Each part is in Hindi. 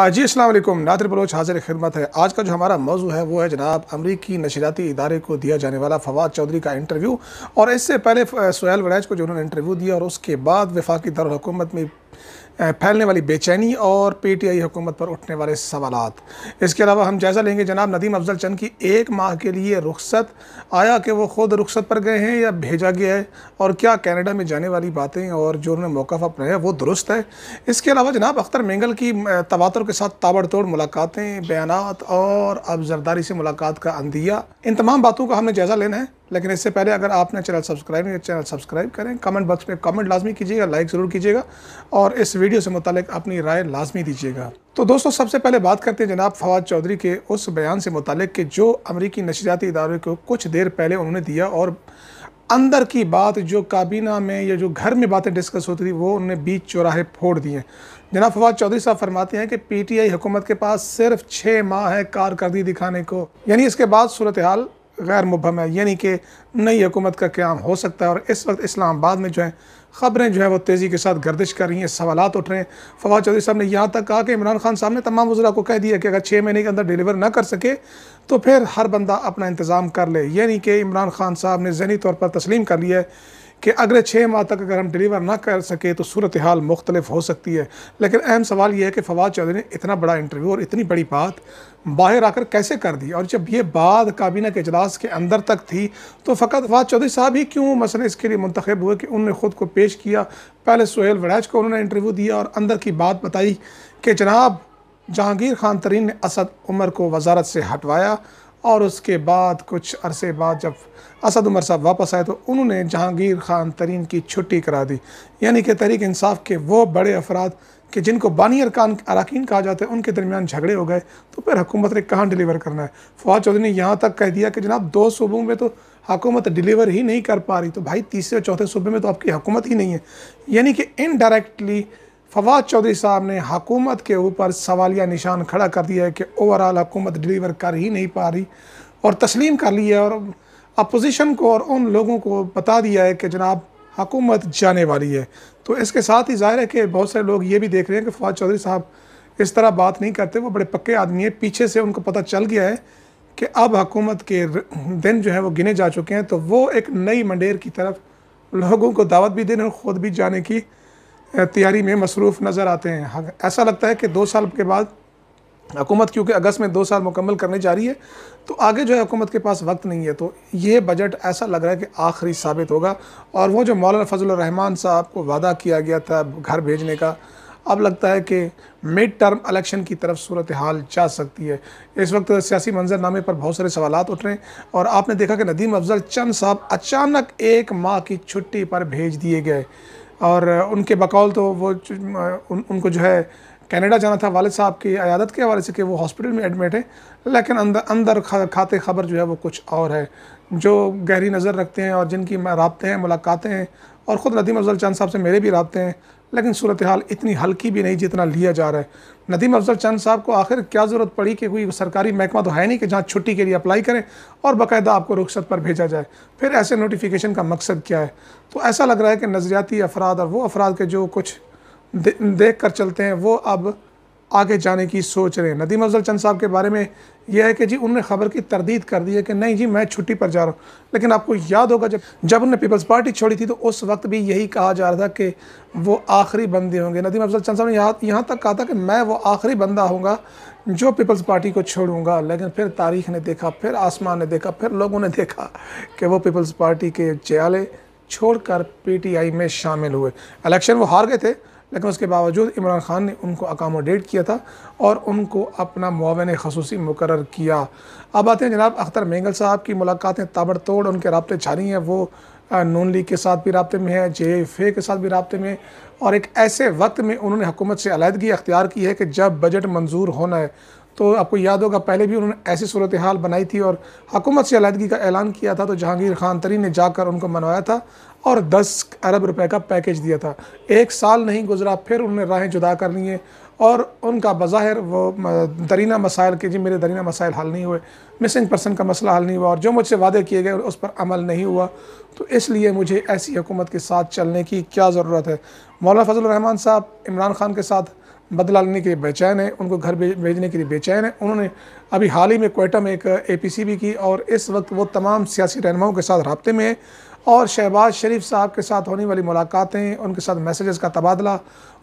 जी असलम नादिर बलोच हाजिर खिदमत है आज का जो हमारा मौजू है वो है जनाब अमरीकी नशरियाती इदारे को दिया जाने वाला फवाद चौधरी का इंटरव्यू और इससे पहले सोहेल वड़ैज को जो उन्होंने इंटरव्यू दिया और उसके बाद वफाकी दारकूमत में फैलने वाली बेचैनी और पी टी आई हुकूमत पर उठने वाले सवाल इसके अलावा हम जायज़ा लेंगे जनाब नदीम अफजल चंद की एक माह के लिए रुख्सत आया कि वो ख़ुद रुख्सत पर गए हैं या भेजा गया है और क्या कैनेडा में जाने वाली बातें और जो उन्होंने मौका अपनाया वो दुरुस्त है इसके अलावा जनाब अख्तर मेंगल की तवातर के साथ ताबड़तोड़ मुलाकातें बयान और अब जरदारी से मुलाकात का अंदिया इन तमाम बातों का हमने जायज़ा लेना है लेकिन इससे पहले अगर आपने चैनल सब्सक्राइब नहीं चैनल सब्सक्राइब करें कमेंट बॉक्स में कमेंट लाजमी कीजिएगा लाइक ज़रूर कीजिएगा और और इस वीडियो से मुतल अपनी राय लाजमी दीजिएगा तो दोस्तों सबसे पहले बात करते हैं जनाब फवाद चौधरी के उस बयान से मुतल के जो अमरीकी नशरियाती इदारे को कुछ देर पहले उन्होंने दिया और अंदर की बात जो काबीना में या जो घर में बातें डिस्कस होती थी वो उन्होंने बीच चौराहे फोड़ दिए जनाब फवाद चौधरी साहब फरमाते हैं कि पीटीआई हुकूमत के पास सिर्फ छः माह है कारकर्दगी दिखाने को यानी इसके बाद सूरत हाल गैर मुबम है यानी कि नई हुकूमत का क्याम हो सकता है और इस वक्त इस्लामाबाद में जो है खबरें जो है वो तेज़ी के साथ गर्दिश कर रही हैं सवाल उठ रहे हैं फवाद चौधरी साहब ने यहाँ तक कहा कि इमरान खान साहब ने तमाम वजरा को कह दिया कि अगर छः महीने के अंदर डिलीवर ना कर सके तो फिर हर बंदा अपना इंतज़ाम कर ले यानी कि इमरान खान साहब ने जहनी तौर पर तस्लीम कर लिया है कि अगले छः माह तक अगर हम डिलीवर ना कर सके तो सूरत हाल मुख्तलिफ हो सकती है लेकिन अहम सवाल यह है कि फवाद चौधरी ने इतना बड़ा इंटरव्यू और इतनी बड़ी बात बाहर आकर कैसे कर दी और जब ये बात काबीना के अजलास के अंदर तक थी तो फ़कत फवाद चौधरी साहब ही क्यों मसले इसके लिए मंतखब हुए कि उन्होंने ख़ुद को पेश किया पहले सुहेल वड़ैच को उन्होंने इंटरव्यू दिया और अंदर की बात बताई कि जनाब जहांगीर खान तरीन ने असद उमर को वजारत से हटवाया और उसके बाद कुछ अरसे बाद जब असद उमर साहब वापस आए तो उन्होंने जहांगीर खान तरीन की छुट्टी करा दी यानी कि तहरीक इंसाफ के वो बड़े अफराद कि जिनको बानी अरकान अरकान कहा जाता है उनके दरमियान झगड़े हो गए तो फिर हुकूमत ने कहाँ डिलीवर करना है फवाद चौधरी ने यहाँ तक कह दिया कि जनाब दो सूबों में तो हुकूमत डिलीवर ही नहीं कर पा रही तो भाई तीसरे और चौथे सूबे में तो आपकी हुकूमत ही नहीं है यानी कि इनडायरेक्टली फवाद चौधरी साहब ने हकूमत के ऊपर सवालिया निशान खड़ा कर दिया है कि ओवरऑल हकूमत डिलीवर कर ही नहीं पा रही और तस्लीम कर ली है और अपोजिशन को और उन लोगों को बता दिया है कि जनाब हकूमत जाने वाली है तो इसके साथ ही जाहिर है कि बहुत सारे लोग ये भी देख रहे हैं कि फवाद चौधरी साहब इस तरह बात नहीं करते वो बड़े पक्के आदमी हैं पीछे से उनको पता चल गया है कि अब हकूमत के दिन जो है वो गिने जा चुके हैं तो वो एक नई मंडेर की तरफ लोगों को दावत भी देने और ख़ुद भी जाने की तैयारी में मसरूफ़ नज़र आते हैं ऐसा लगता है कि दो साल के बाद हुकूमत क्योंकि अगस्त में दो साल मुकम्मल करने जा रही है तो आगे जो है हुकूमत के पास वक्त नहीं है तो ये बजट ऐसा लग रहा है कि आखिरी साबित होगा और वो जो मौलाना रहमान साहब को वादा किया गया था घर भेजने का अब लगता है कि मिड टर्म इलेक्शन की तरफ सूरत हाल जा सकती है इस वक्त सियासी मंजरनामे पर बहुत सारे सवाल उठ रहे हैं और आपने देखा कि नदीम अफजल चंद साहब अचानक एक माह की छुट्टी पर भेज दिए गए और उनके बकौल तो वो उन, उनको जो है कनाडा जाना था वालद साहब की अयादत के हवाले से कि वो हॉस्पिटल में एडमिट है लेकिन अंदर अंदर खा, खाते खबर जो है वो कुछ और है जो गहरी नज़र रखते हैं और जिनकी रबते हैं मुलाकातें हैं और ख़ुद नदीम अफजल चंद साहब से मेरे भी रबते हैं लेकिन सूरत हाल इतनी हल्की भी नहीं जितना लिया जा रहा है नदीम अफजल चंद साहब को आखिर क्या ज़रूरत पड़ी कि कोई सरकारी महकमा तो है नहीं कि जहाँ छुट्टी के लिए अप्लाई करें और बाकायदा आपको रुख्सत पर भेजा जाए फिर ऐसे नोटिफिकेशन का मकसद क्या है तो ऐसा लग रहा है कि नज़रियाती अफराद और वो अफराद के जो कुछ दे, देख कर चलते हैं वो अब आगे जाने की सोच रहे हैं नदीम अफजल चंद साहब के बारे में यह है कि जी उन्होंने खबर की तरदीद कर दी है कि नहीं जी मैं छुट्टी पर जा रहा हूँ लेकिन आपको याद होगा जब जब उन्होंने पीपल्स पार्टी छोड़ी थी तो उस वक्त भी यही कहा जा रहा था कि वो आखिरी बंदे होंगे नदीम अफजल चंद साहब ने यहाँ यहाँ तक कहा था कि मैं वो आखिरी बंदा होंगे जो पीपल्स पार्टी को छोड़ूंगा लेकिन फिर तारीख ने देखा फिर आसमान ने देखा फिर लोगों ने देखा कि वो पीपल्स पार्टी के जयाले छोड़कर पीटीआई में शामिल हुए इलेक्शन वो हार गए थे लेकिन उसके बावजूद इमरान खान ने उनको अकामोडेट किया था और उनको अपना मुआवन खसूसी मुकर किया अब आते हैं जनाब अख्तर मेंगल साहब की मुलाकातें ताबड़तोड़ उनके रबते छानी हैं वो नून लीग के साथ भी रबते में है जे एफ ए के साथ भी रबते में और एक ऐसे वक्त में उन्होंने हुकूमत से अलीहदगी अख्तियार की है कि जब बजट मंजूर होना है तो आपको याद होगा पहले भी उन्होंने ऐसी सूरत हाल बनाई थी और हकूमत से अलहदगी का ऐलान किया था तो जहांगीर खान तरी ने जाकर उनको मनवाया था और 10 अरब रुपए का पैकेज दिया था एक साल नहीं गुजरा फिर उन्होंने राहें जुदा कर ली हैं और उनका बज़ाहिर वो दरीना मसाइल के जी मेरे दरीना मसाइल हल नहीं हुए मिसिंग पर्सन का मसला हल नहीं हुआ और जो मुझसे वादे किए गए उस पर अमल नहीं हुआ तो इसलिए मुझे ऐसी हुकूमत के साथ चलने की क्या ज़रूरत है मौलाना फजल रहमान साहब इमरान खान के साथ बदला लेने के लिए बेचैन है उनको घर भेजने के लिए बेचैन है उन्होंने अभी हाल ही में कोयटा में एक ए भी की और इस वक्त वो तमाम सियासी रहनुमाओं के साथ रबते में है और शहबाज शरीफ साहब के साथ होने वाली मुलाकातें उनके साथ मैसेजेस का तबादला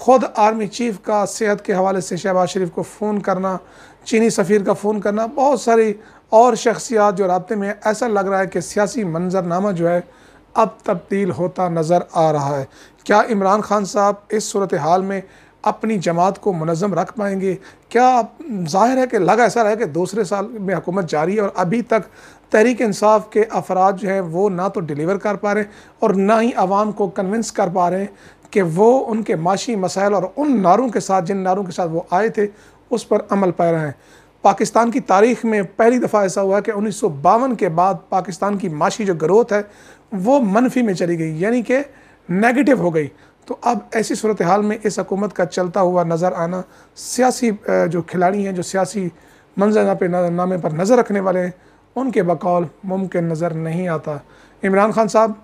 खुद आर्मी चीफ का सेहत के हवाले से शहबाज शरीफ को फ़ोन करना चीनी सफ़ीर का फ़ोन करना बहुत सारी और शख्सियात जो रबते में ऐसा लग रहा है कि सियासी मंजरनामा जो है अब तब्दील होता नज़र आ रहा है क्या इमरान खान साहब इस सूरत हाल में अपनी जमात को मनज़म रख पाएंगे क्या जाहिर है कि लगा ऐसा है कि दूसरे साल में हुकूमत जारी है और अभी तक तहरीक इंसाफ के अफराज जो हैं वो ना तो डिलीवर कर पा रहे और ना ही आवाम को कन्विंस कर पा रहे हैं कि वो उनके माशी मसाइल और उन नारों के साथ जिन नारों के साथ वो आए थे उस पर अमल पा रहे हैं पाकिस्तान की तारीख में पहली दफ़ा ऐसा हुआ कि उन्नीस सौ बावन के बाद पाकिस्तान की माशी जो ग्रोथ है वो मनफी में चली गई यानी कि नेगेटिव हो गई तो अब ऐसी सूरत हाल में इस हकूमत का चलता हुआ नज़र आना सियासी जो खिलाड़ी हैं जो सियासी मंजरना पे नामे पर नज़र रखने वाले हैं उनके बकौल मुमकिन नज़र नहीं आता इमरान खान साहब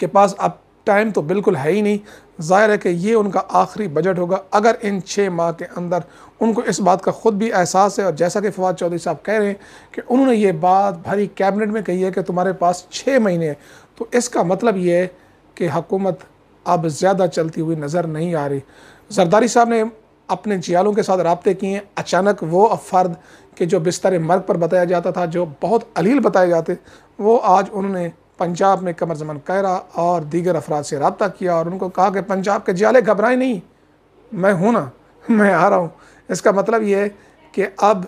के पास अब टाइम तो बिल्कुल है ही नहीं ज़ाहिर है कि ये उनका आखिरी बजट होगा अगर इन छः माह के अंदर उनको इस बात का ख़ुद भी एहसास है और जैसा कि फवाद चौधरी साहब कह रहे हैं कि उन्होंने ये बात भरी कैबिनेट में कही है कि तुम्हारे पास छः महीने हैं तो इसका मतलब ये है कि हकूमत अब ज़्यादा चलती हुई नज़र नहीं आ रही जरदारी साहब ने अपने जियालों के साथ रबते किए अचानक वो फ़र्द के जो बिस्तर मर्ग पर बताया जाता था जो बहुत अलील बताए जाते वो आज उन्होंने पंजाब में कमर जमन कैरा और दीगर अफराद से रबता किया और उनको कहा कि पंजाब के जियाले घबराएं नहीं मैं हूँ ना मैं आ रहा हूँ इसका मतलब ये है कि अब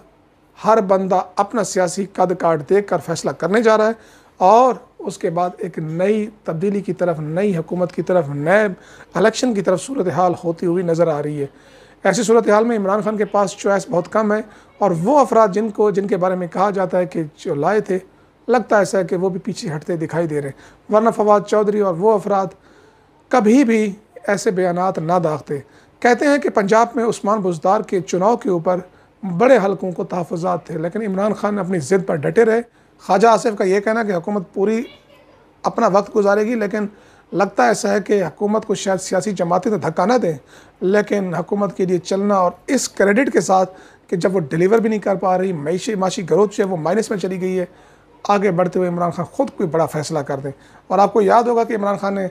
हर बंदा अपना सियासी कद काट देख कर फैसला करने जा रहा है और उसके बाद एक नई तब्दीली की तरफ नई हुकूमत की तरफ नए इलेक्शन की तरफ सूरत हाल होती हुई नज़र आ रही है ऐसी सूरत हाल में इमरान खान के पास चॉइस बहुत कम है और वो अफराद जिनको जिनके बारे में कहा जाता है कि जो लाए थे लगता ऐसा है कि वो भी पीछे हटते दिखाई दे रहे हैं वरना फवाद चौधरी और वो अफराद कभी भी ऐसे बयान ना दागते कहते हैं कि पंजाब में उस्मान बुजदार के चुनाव के ऊपर बड़े हलकों को तहफात थे लेकिन इमरान खान अपनी ज़िद पर डटे रहे ख्वाजा आसिफ का ये कहना कि हुकूमत पूरी अपना वक्त गुजारेगी लेकिन लगता ऐसा है कि हुकूमत को शायद सियासी जमातें तो धक्का ना दें लेकिन हुकूमत के लिए चलना और इस क्रेडिट के साथ कि जब वो डिलीवर भी नहीं कर पा रही मैशी माशी ग्रोथ जो है वो माइनस में चली गई है आगे बढ़ते हुए इमरान खान ख़ुद कोई बड़ा फैसला कर दें और आपको याद होगा कि इमरान खान ने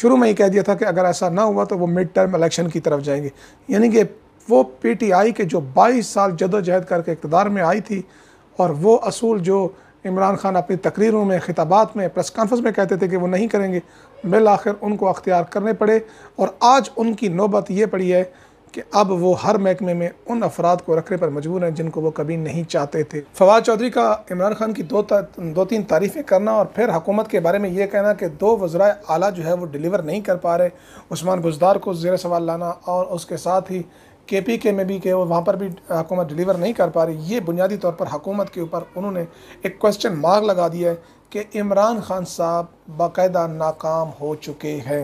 शुरू में ही कह दिया था कि अगर ऐसा ना हुआ तो वो मिड टर्म इलेक्शन की तरफ जाएंगे यानी कि वो आई के जो बाईस साल जदोजहद करके इकतदार में आई थी और वो असूल जो इमरान खान अपनी तकरीरों में खिताबात में प्रेस कॉन्फ्रेंस में कहते थे कि वो नहीं करेंगे बिल आखिर उनको अख्तियार करने पड़े और आज उनकी नौबत ये पड़ी है कि अब वो हर महकमे में उन अफराद को रखने पर मजबूर हैं जिनको वो कभी नहीं चाहते थे फवाद चौधरी का इमरान खान की दो दो तीन तारीफ़ें करना और फिर हुकूमत के बारे में ये कहना कि दो वज्रा आला जो है वो डिलीवर नहीं कर पा रहे उस्मान बुजदार को जेर सवाल लाना और उसके साथ ही के पी के में भी के वहाँ पर भी हुकूमत डिलीवर नहीं कर पा रही ये बुनियादी तौर पर हुकूमत के ऊपर उन्होंने एक क्वेश्चन मार्क लगा दिया है कि इमरान खान साहब बाकायदा नाकाम हो चुके हैं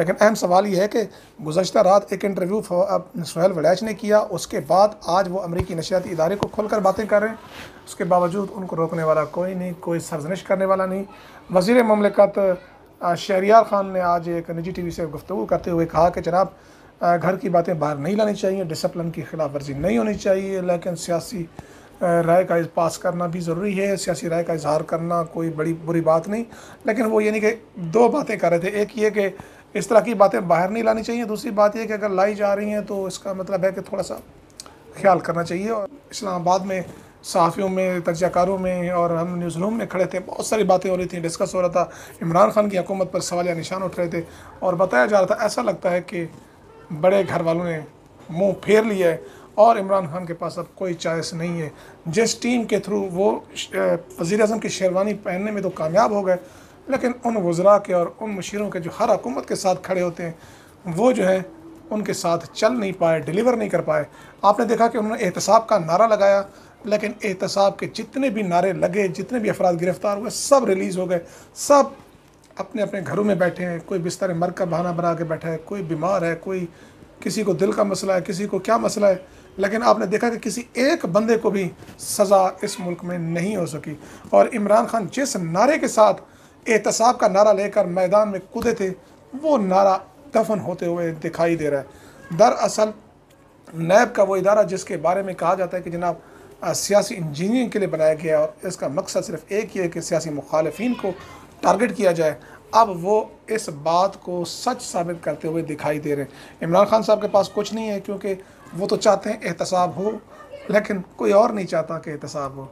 लेकिन अहम सवाल यह है कि गुजशत रात एक इंटरव्यू सुहेल वलैच ने किया उसके बाद आज वो अमरीकी नशियाती इदारे को कर बातें कर रहे हैं उसके बावजूद उनको रोकने वाला कोई नहीं कोई सरजनिश करने वाला नहीं वजीर ममलिकत शहरियार ख़ान ने आज एक निजी टी वी से गुफ्तु करते हुए कहा कि जनाब घर की बातें बाहर नहीं लानी चाहिए डिसप्लिन की खिलाफ वर्जी नहीं होनी चाहिए लेकिन सियासी राय का पास करना भी ज़रूरी है सियासी राय का इजहार करना कोई बड़ी बुरी बात नहीं लेकिन वो यानी कि दो बातें कर रहे थे एक ये कि इस तरह की बातें बाहर नहीं लानी चाहिए दूसरी बात यह कि अगर लाई जा रही हैं तो इसका मतलब है कि थोड़ा सा ख्याल करना चाहिए और इस्लामाबाद में सहाफ़ियों में तजाकारों में और हम न्यूज़ रूम में खड़े थे बहुत सारी बातें हो रही थी डिस्कस हो रहा था इमरान खान की हकूमत पर सवाल या निशान उठ रहे थे और बताया जा रहा था ऐसा लगता है कि बड़े घर वालों ने मुंह फेर लिया है और इमरान खान के पास अब कोई चॉइस नहीं है जिस टीम के थ्रू वो वज़ी अजम की शेरवानी पहनने में तो कामयाब हो गए लेकिन उन वज़रा के और उन मशीरों के जो हर हकूमत के साथ खड़े होते हैं वो जो हैं उनके साथ चल नहीं पाए डिलीवर नहीं कर पाए आपने देखा कि उन्होंने एहतसाब का नारा लगाया लेकिन एहतसाब के जितने भी नारे लगे जितने भी अफराद गिरफ़्तार हुए सब रिलीज़ हो गए सब अपने अपने घरों में बैठे हैं कोई बिस्तर मर का बहाना बना के बैठा है कोई बीमार है कोई किसी को दिल का मसला है किसी को क्या मसला है लेकिन आपने देखा कि किसी एक बंदे को भी सज़ा इस मुल्क में नहीं हो सकी और इमरान खान जिस नारे के साथ एहतसाब का नारा लेकर मैदान में कूदे थे वो नारा दफन होते हुए दिखाई दे रहा है दरअसल नैब का वो इदारा जिसके बारे में कहा जाता है कि जनाब सियासी इंजीनियरिंग के लिए बनाया गया और इसका मकसद सिर्फ एक ही है कि सियासी मुखालफन को टारगेट किया जाए अब वो इस बात को सच साबित करते हुए दिखाई दे रहे हैं इमरान खान साहब के पास कुछ नहीं है क्योंकि वो तो चाहते हैं एहतसाब हो लेकिन कोई और नहीं चाहता कि एहतसाब हो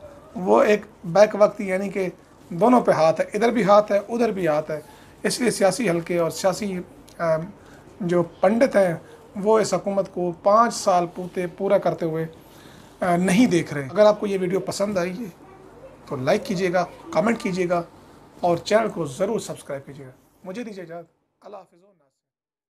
वो एक बैक वक्त यानी कि दोनों पे हाथ है इधर भी हाथ है उधर भी हाथ है इसलिए सियासी हलके और सियासी जो पंडित हैं वो इस हकूमत को पाँच साल पूते पूरा करते हुए नहीं देख रहे अगर आपको ये वीडियो पसंद आई है तो लाइक कीजिएगा कमेंट कीजिएगा और चैनल को ज़रूर सब्सक्राइब कीजिएगा मुझे दीजिए इजाज़त अल्लाह हाफिज़